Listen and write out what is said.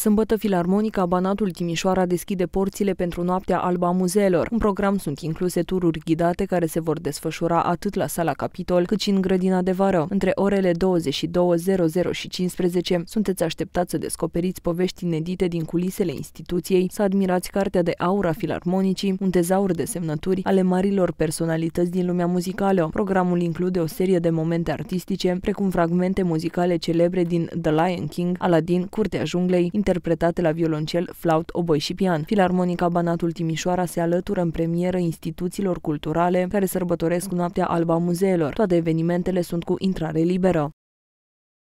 Sâmbătă, Filarmonica Banatul Timișoara deschide porțile pentru Noaptea Alba a Muzeelor. În program sunt incluse tururi ghidate care se vor desfășura atât la sala Capitol, cât și în grădina de vară. Între orele 22.00 și 15 sunteți așteptați să descoperiți povești inedite din culisele instituției, să admirați cartea de aura filarmonicii, un tezaur de semnături ale marilor personalități din lumea muzicală. Programul include o serie de momente artistice, precum fragmente muzicale celebre din The Lion King, Aladdin, Curtea Junglei, interpretate la violoncel, flaut, oboi și pian. Filarmonica Banatul Timișoara se alătură în premieră instituțiilor culturale care sărbătoresc noaptea alba muzeelor. Toate evenimentele sunt cu intrare liberă.